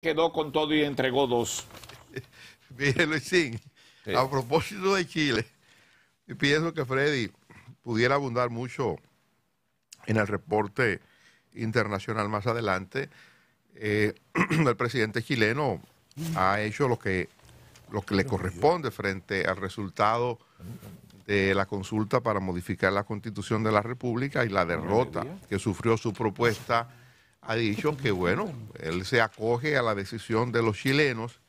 quedó con todo y entregó dos. Mire, Luisín, a propósito de Chile, pienso que Freddy pudiera abundar mucho en el reporte internacional más adelante. Eh, el presidente chileno ha hecho lo que, lo que le corresponde frente al resultado de la consulta para modificar la constitución de la República y la derrota que sufrió su propuesta ha dicho que, bueno, él se acoge a la decisión de los chilenos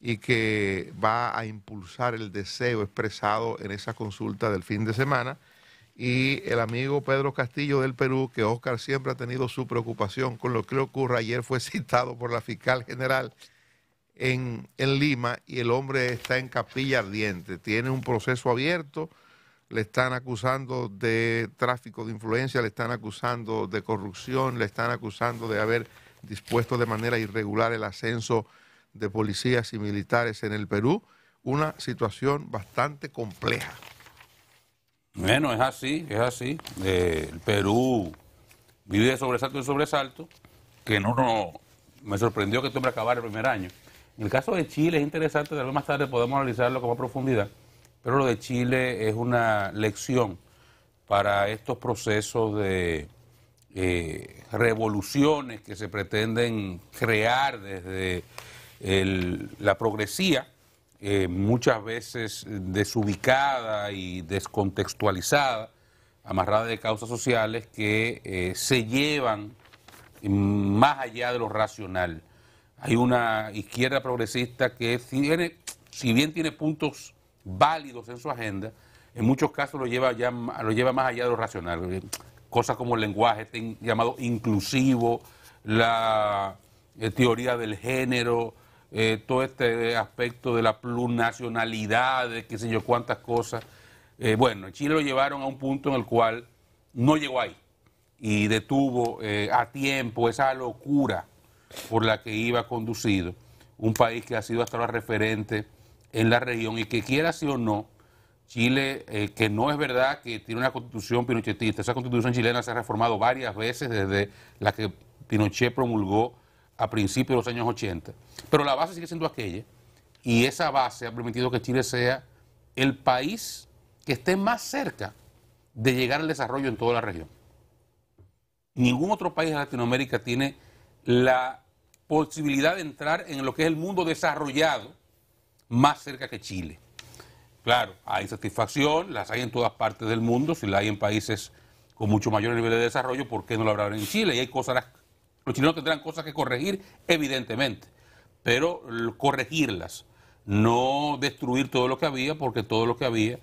y que va a impulsar el deseo expresado en esa consulta del fin de semana. Y el amigo Pedro Castillo del Perú, que Oscar siempre ha tenido su preocupación con lo que le ocurre, ayer fue citado por la fiscal general en, en Lima y el hombre está en capilla ardiente, tiene un proceso abierto le están acusando de tráfico de influencia, le están acusando de corrupción, le están acusando de haber dispuesto de manera irregular el ascenso de policías y militares en el Perú. Una situación bastante compleja. Bueno, es así, es así. Eh, el Perú vive de sobresalto en sobresalto, que no, no me sorprendió que tuviera acabar el primer año. En el caso de Chile es interesante, tal vez más tarde podemos analizarlo con más profundidad. Pero lo de Chile es una lección para estos procesos de eh, revoluciones que se pretenden crear desde la progresía, eh, muchas veces desubicada y descontextualizada, amarrada de causas sociales que eh, se llevan más allá de lo racional. Hay una izquierda progresista que tiene, si bien tiene puntos válidos en su agenda, en muchos casos lo lleva, ya, lo lleva más allá de lo racional. Eh, cosas como el lenguaje llamado inclusivo, la eh, teoría del género, eh, todo este aspecto de la plurinacionalidad, de qué sé yo cuántas cosas. Eh, bueno, Chile lo llevaron a un punto en el cual no llegó ahí y detuvo a tiempo esa locura por la que iba conducido. Un país que ha sido hasta ahora referente en la región y que quiera sí o no, Chile, eh, que no es verdad que tiene una constitución pinochetista, esa constitución chilena se ha reformado varias veces desde la que Pinochet promulgó a principios de los años 80, pero la base sigue siendo aquella y esa base ha permitido que Chile sea el país que esté más cerca de llegar al desarrollo en toda la región. Ningún otro país de Latinoamérica tiene la posibilidad de entrar en lo que es el mundo desarrollado, más cerca que Chile. Claro, hay satisfacción, las hay en todas partes del mundo, si la hay en países con mucho mayor nivel de desarrollo, ¿por qué no la habrá en Chile? Y hay cosas, los chilenos tendrán cosas que corregir, evidentemente, pero corregirlas, no destruir todo lo que había, porque todo lo que había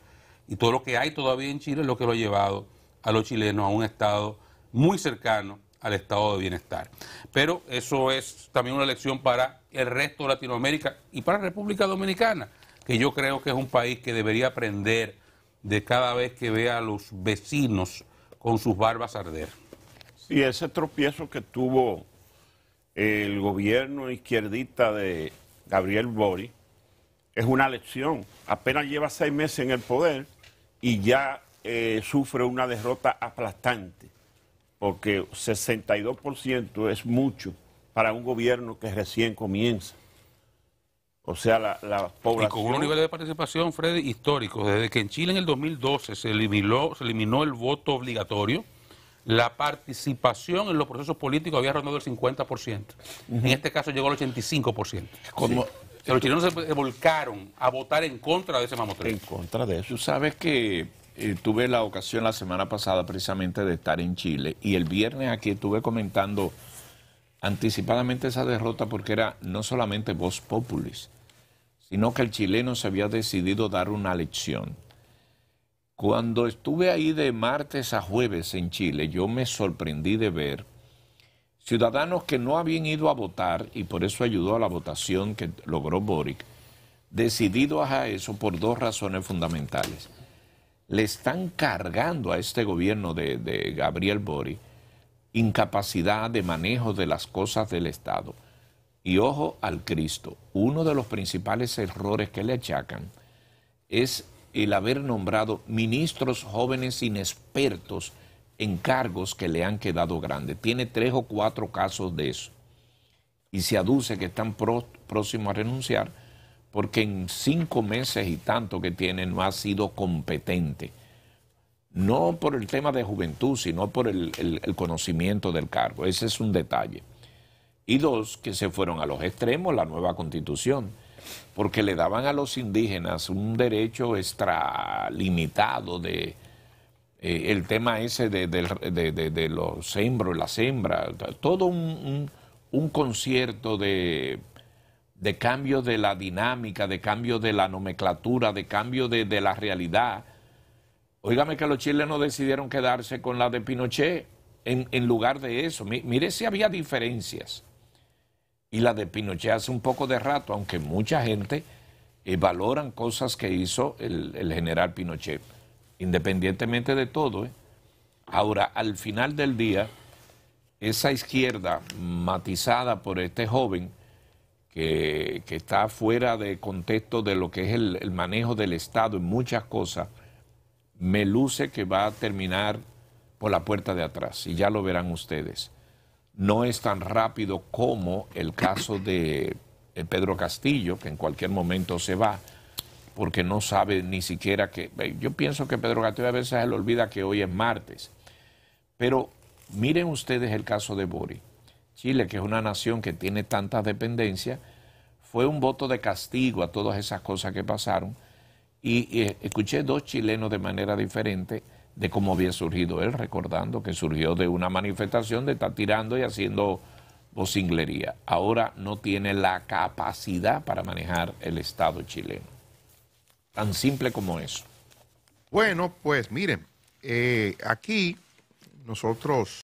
y todo lo que hay todavía en Chile es lo que lo ha llevado a los chilenos a un estado muy cercano al estado de bienestar. Pero eso es también una lección para el resto de Latinoamérica y para la República Dominicana, que yo creo que es un país que debería aprender de cada vez que vea a los vecinos con sus barbas arder. Y ese tropiezo que tuvo el gobierno izquierdista de Gabriel Bori es una lección. Apenas lleva seis meses en el poder y ya eh, sufre una derrota aplastante porque 62% es mucho para un gobierno que recién comienza. O sea, la, población... Y con un nivel de participación, Freddy, histórico. Desde que en Chile en el 2012 se eliminó, se eliminó el voto obligatorio, la participación en los procesos políticos había rondado el 50%. En este caso llegó al 85%. Como, Los chilenos se volcaron a votar en contra de ese mamotreto. En contra de eso. sabes que eh, tuve la ocasión la semana pasada precisamente de estar en Chile y el viernes aquí estuve comentando anticipadamente esa derrota porque era no solamente voz populis, sino que el chileno se había decidido dar una lección. Cuando estuve ahí de martes a jueves en Chile, yo me sorprendí de ver ciudadanos que no habían ido a votar y por eso ayudó a la votación que logró Boric, decididos a eso por dos razones fundamentales le están cargando a este gobierno de, Gabriel Bori incapacidad de manejo de las cosas del Estado. Y ojo al Cristo, uno de los principales errores que le achacan es el haber nombrado ministros jóvenes inexpertos en cargos que le han quedado grandes. Tiene tres o cuatro casos de eso. Y se aduce que están próximos a renunciar porque en cinco meses y tanto que tiene no ha sido competente. No por el tema de juventud, sino por el, conocimiento del cargo. Ese es un detalle. Y dos, que se fueron a los extremos la nueva constitución, porque le daban a los indígenas un derecho extralimitado de, eh, el tema ese de, los hembros, las hembras, todo un, concierto de de cambio de la dinámica, de cambio de la nomenclatura, de cambio de, la realidad. Óigame que los chilenos decidieron quedarse con la de Pinochet en, lugar de eso. mire si había diferencias. Y la de Pinochet hace un poco de rato, aunque mucha gente eh, valoran cosas que hizo el, general Pinochet, independientemente de todo. ¿eh? Ahora, al final del día, esa izquierda matizada por este joven, que, está fuera de contexto de lo que es el, manejo del Estado en muchas cosas, me luce que va a terminar por la puerta de atrás, y ya lo verán ustedes. No es tan rápido como el caso de, Pedro Castillo, que en cualquier momento se va, porque no sabe ni siquiera que... Yo pienso que Pedro Castillo a veces se le olvida que hoy es martes. Pero miren ustedes el caso de Bori. Chile, que es una nación que tiene tantas dependencias, fue un voto de castigo a todas esas cosas que pasaron. Y, eh, escuché dos chilenos de manera diferente de cómo había surgido él, recordando que surgió de una manifestación de estar tirando y haciendo vocinglería. Ahora no tiene la capacidad para manejar el Estado chileno. Tan simple como eso. Bueno, pues miren, eh, aquí nosotros...